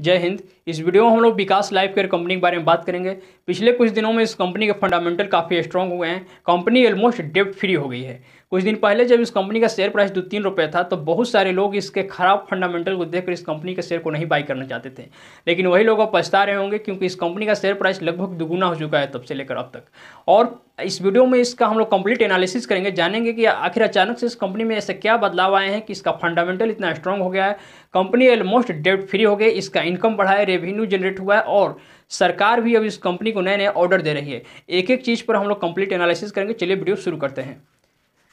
जय हिंद इस वीडियो में हम लोग विकास लाइफ केयर कंपनी के बारे में बात करेंगे पिछले कुछ दिनों में इस कंपनी के फंडामेंटल काफ़ी स्ट्रॉन्ग हुए हैं कंपनी ऑलमोस्ट डेप्ट फ्री हो गई है कुछ दिन पहले जब इस कंपनी का शेयर प्राइस दो तीन रुपये था तो बहुत सारे लोग इसके खराब फंडामेंटल को देखकर इस कंपनी के शेयर को नहीं बाई करना चाहते थे लेकिन वही लोग अब पछता रहे होंगे क्योंकि इस कंपनी का शेयर प्राइस लगभग दुगुना हो चुका है तब से लेकर अब तक और इस वीडियो में इसका हम लोग कंप्लीट एनालिसिस करेंगे जानेंगे कि आखिर अचानक से इस कंपनी में ऐसे क्या बदलाव आए हैं कि इसका फंडामेंटल इतना स्ट्रांग हो गया है कंपनी ऑलमोस्ट डेट फ्री हो गई इसका इनकम बढ़ा है रेवेन्यू जनरेट हुआ है और सरकार भी अब इस कंपनी को नए नए ऑर्डर दे रही है एक एक चीज़ पर हम लोग कंप्लीट एनालिसिस करेंगे चलिए वीडियो शुरू करते हैं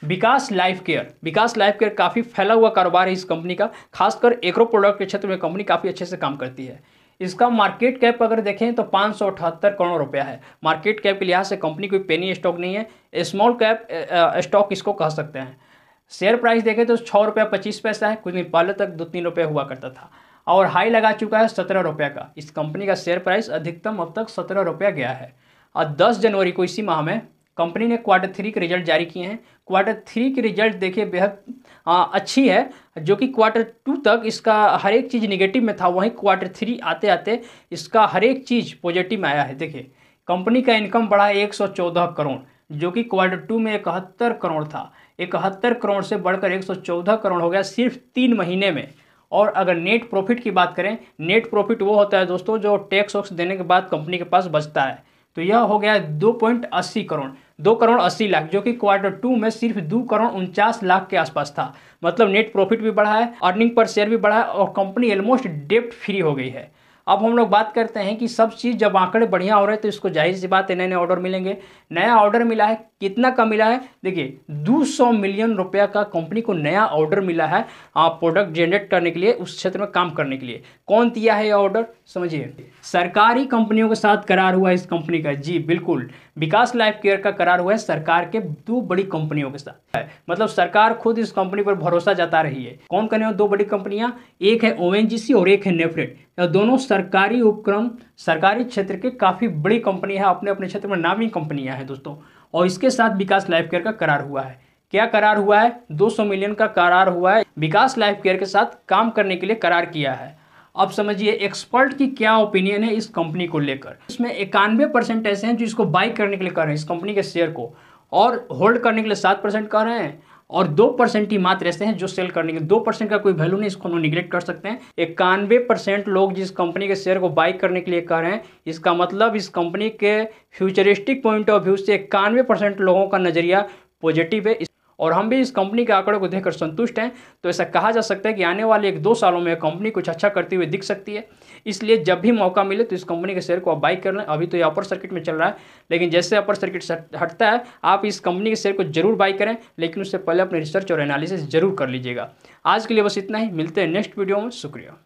Vikas life care Vikas life care काफ़ी फैला हुआ कारोबार है इस कंपनी का खासकर एग्रो प्रोडक्ट के क्षेत्र में कंपनी काफ़ी अच्छे से काम करती है इसका मार्केट कैप अगर देखें तो पाँच करोड़ रुपया है मार्केट कैप के लिहाज से कंपनी कोई पेनी स्टॉक नहीं है स्मॉल कैप स्टॉक इसको कह सकते हैं शेयर प्राइस देखें तो छः रुपया पच्चीस पैसा है कुछ दिन पहले तक दो तीन रुपये हुआ करता था और हाई लगा चुका है सत्रह रुपये का इस कंपनी का शेयर प्राइस अधिकतम अब तक सत्रह रुपया गया है और दस जनवरी को इसी माह में कंपनी ने क्वार्टर थ्री के रिजल्ट जारी किए हैं क्वार्टर थ्री के रिजल्ट देखिए बेहद अच्छी है जो कि क्वार्टर टू तक इसका हर एक चीज़ निगेटिव में था वहीं क्वार्टर थ्री आते आते इसका हर एक चीज़ पॉजिटिव में आया है देखिए कंपनी का इनकम बढ़ा है चौदह करोड़ जो कि क्वार्टर टू में इकहत्तर करोड़ था इकहत्तर करोड़ से बढ़कर 114 करोड़ हो गया सिर्फ तीन महीने में और अगर नेट प्रॉफिट की बात करें नेट प्रॉफिट वो होता है दोस्तों जो टैक्स वक्स देने के बाद कंपनी के पास बचता है तो यह हो गया दो पॉइंट अस्सी करोड़ दो करोड़ अस्सी लाख जो कि क्वार्टर टू में सिर्फ दो करोड़ उनचास लाख के आसपास था मतलब नेट प्रॉफिट भी बढ़ा है अर्निंग पर शेयर भी बढ़ा है और कंपनी ऑलमोस्ट डेप्ट फ्री हो गई है अब हम लोग बात करते हैं कि सब चीज़ जब आंकड़े बढ़िया हो रहे हैं तो इसको जाहिर सी बात है नए नए ऑर्डर मिलेंगे नया ऑर्डर मिला है कितना का मिला है देखिए 200 मिलियन रुपया का कंपनी को नया ऑर्डर मिला है प्रोडक्ट जनरेट करने के लिए उस क्षेत्र में काम करने के लिए कौन दिया है यह ऑर्डर समझिए सरकारी कंपनियों के साथ करार हुआ है इस कंपनी का जी बिल्कुल विकास लाइफ केयर का करार हुआ है सरकार के दो बड़ी कंपनियों के साथ मतलब सरकार खुद इस कंपनी पर भरोसा जता रही है कौन करें दो बड़ी कंपनियां एक है ओ और एक है नेफरेट यह तो दोनों सरकारी उपक्रम सरकारी क्षेत्र के काफ़ी बड़ी कंपनी है अपने अपने क्षेत्र में नामी कंपनियां हैं दोस्तों और इसके साथ विकास लाइफ केयर का करार हुआ है क्या करार हुआ है 200 मिलियन का करार हुआ है विकास लाइफ केयर के साथ काम करने के लिए करार किया है अब समझिए एक्सपर्ट की क्या ओपिनियन है इस कंपनी को लेकर इसमें इक्यानवे परसेंट ऐसे हैं जो इसको बाई करने के लिए कर रहे हैं इस कंपनी के शेयर को और होल्ड करने के लिए सात परसेंट कर रहे हैं और दो परसेंट ही मात्र ऐसे हैं जो सेल करने के दो परसेंट का कोई वैल्यू नहीं इसको हम निगलेक्ट कर सकते हैं इक्यानवे परसेंट लोग जिस कंपनी के शेयर को बाई करने के लिए कह रहे हैं इसका मतलब इस कंपनी के फ्यूचरिस्टिक पॉइंट ऑफ व्यू से इक्यानवे परसेंट लोगों का नज़रिया पॉजिटिव है और हम भी इस कंपनी के आंकड़ों को देखकर संतुष्ट हैं तो ऐसा कहा जा सकता है कि आने वाले एक दो सालों में कंपनी कुछ अच्छा करती हुई दिख सकती है इसलिए जब भी मौका मिले तो इस कंपनी के शेयर को आप बाई कर लें अभी तो ये अपर सर्किट में चल रहा है लेकिन जैसे अपर सर्किट हटता है आप इस कंपनी के शेयर को जरूर बाई करें लेकिन उससे पहले अपने रिसर्च और एनालिसिस जरूर कर लीजिएगा आज के लिए बस इतना ही मिलते हैं नेक्स्ट वीडियो में शुक्रिया